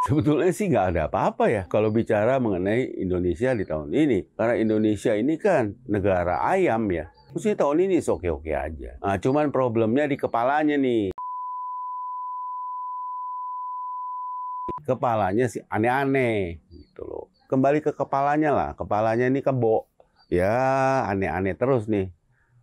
Sebetulnya sih nggak ada apa-apa ya kalau bicara mengenai Indonesia di tahun ini. Karena Indonesia ini kan negara ayam ya. Mesti tahun ini oke-oke aja. Nah, cuman problemnya di kepalanya nih. Kepalanya sih aneh-aneh gitu loh. Kembali ke kepalanya lah. Kepalanya ini kebo. Ya aneh-aneh terus nih.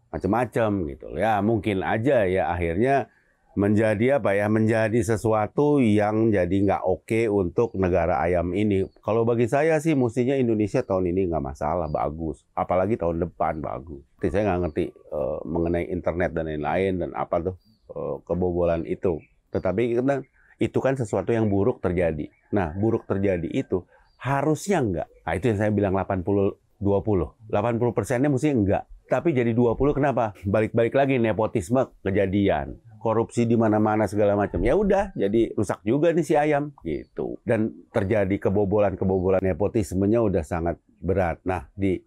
Macem-macem gitu. loh. Ya mungkin aja ya akhirnya menjadi apa ya menjadi sesuatu yang jadi nggak oke untuk negara ayam ini kalau bagi saya sih mestinya Indonesia tahun ini nggak masalah bagus apalagi tahun depan bagus Tapi saya nggak ngerti uh, mengenai internet dan lain-lain dan apa tuh uh, kebobolan itu tetapi kan itu kan sesuatu yang buruk terjadi nah buruk terjadi itu harusnya enggak nah itu yang saya bilang 80 20 80 persennya mesti enggak tapi jadi 20 kenapa balik-balik lagi nepotisme kejadian korupsi di mana-mana segala macam. Ya udah, jadi rusak juga nih si ayam gitu. Dan terjadi kebobolan-kebobolan nepotismenya udah sangat berat. Nah, di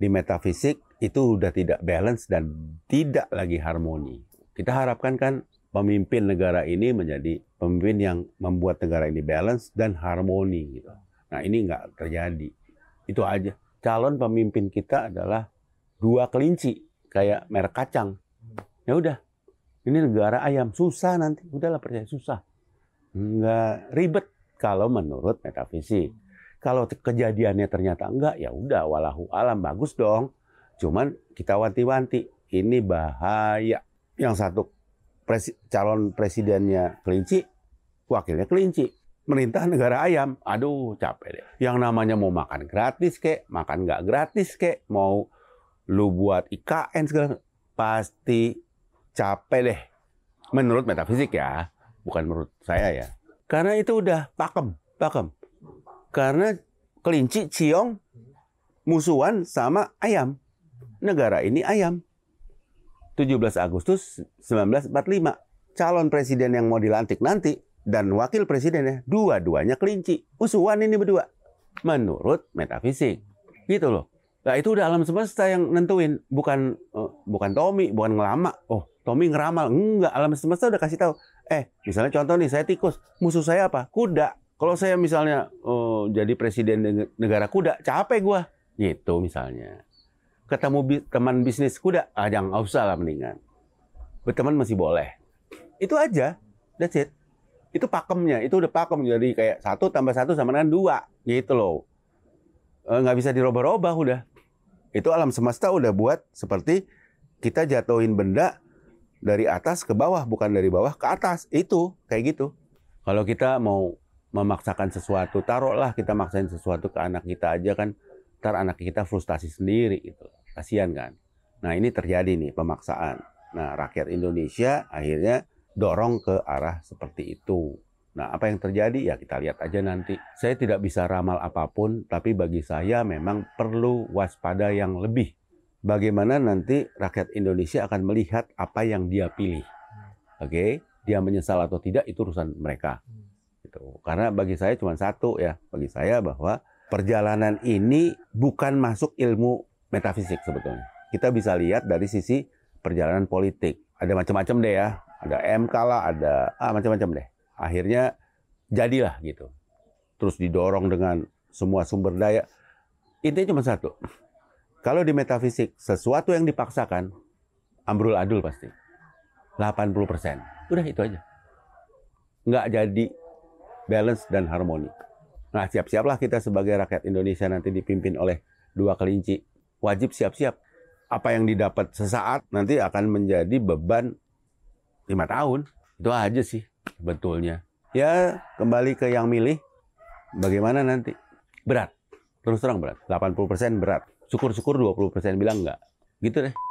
di metafisik itu udah tidak balance dan tidak lagi harmoni. Kita harapkan kan pemimpin negara ini menjadi pemimpin yang membuat negara ini balance dan harmoni gitu. Nah, ini nggak terjadi. Itu aja. Calon pemimpin kita adalah dua kelinci kayak merek kacang. Ya udah, ini negara ayam susah nanti, udahlah percaya susah. nggak ribet kalau menurut metafisik. Kalau kejadiannya ternyata enggak, ya udah walahu alam bagus dong. Cuman kita wanti-wanti, ini bahaya. Yang satu presi calon presidennya kelinci, wakilnya kelinci. Merintah negara ayam, aduh capek deh. Yang namanya mau makan gratis kek, makan nggak gratis kek, mau lu buat IKN segala pasti capek deh. Menurut metafisik ya, bukan menurut saya ya. Karena itu udah pakem, pakem. Karena kelinci, ciong, musuhan sama ayam. Negara ini ayam. 17 Agustus 1945. Calon presiden yang mau dilantik nanti dan wakil presidennya dua-duanya kelinci. Usuhan ini berdua. Menurut metafisik. Gitu loh. Nah, itu udah alam semesta yang nentuin, bukan eh, bukan Tommy, bukan ngelama. Oh, Tommy ngeramal. Enggak, alam semesta udah kasih tahu. Eh, misalnya contoh nih, saya tikus. Musuh saya apa? Kuda. Kalau saya misalnya oh, jadi presiden negara kuda, capek gua. Gitu misalnya. Ketemu bi teman bisnis kuda, ah yang nggak usah lah mendingan. Berteman masih boleh. Itu aja. That's it. Itu pakemnya, itu udah pakem. Jadi kayak satu tambah satu sama dengan dua. Gitu loh. Eh, nggak bisa diroba roba udah. Itu alam semesta udah buat seperti kita jatuhin benda, dari atas ke bawah, bukan dari bawah ke atas. Itu kayak gitu. Kalau kita mau memaksakan sesuatu, taruhlah kita maksain sesuatu ke anak kita aja kan, ntar anak kita frustasi sendiri gitu. Kasihan kan. Nah ini terjadi nih pemaksaan. Nah rakyat Indonesia akhirnya dorong ke arah seperti itu. Nah, apa yang terjadi ya kita lihat aja nanti. Saya tidak bisa ramal apapun, tapi bagi saya memang perlu waspada yang lebih bagaimana nanti rakyat Indonesia akan melihat apa yang dia pilih. Oke, okay? dia menyesal atau tidak itu urusan mereka. Gitu. Karena bagi saya cuma satu ya, bagi saya bahwa perjalanan ini bukan masuk ilmu metafisik sebetulnya. Kita bisa lihat dari sisi perjalanan politik. Ada macam-macam deh ya, ada MK lah, ada ah, macam-macam deh. Akhirnya jadilah gitu. Terus didorong dengan semua sumber daya. Intinya cuma satu, kalau di metafisik, sesuatu yang dipaksakan, ambrul adul pasti. 80%. persen Udah itu aja. Nggak jadi balance dan harmoni. Nah, siap-siaplah kita sebagai rakyat Indonesia nanti dipimpin oleh dua kelinci. Wajib siap-siap. Apa yang didapat sesaat nanti akan menjadi beban lima tahun. Itu aja sih betulnya. Ya, kembali ke yang milih. Bagaimana nanti? Berat. Terus terang berat. 80% berat. Syukur-syukur 20% bilang enggak. Gitu deh.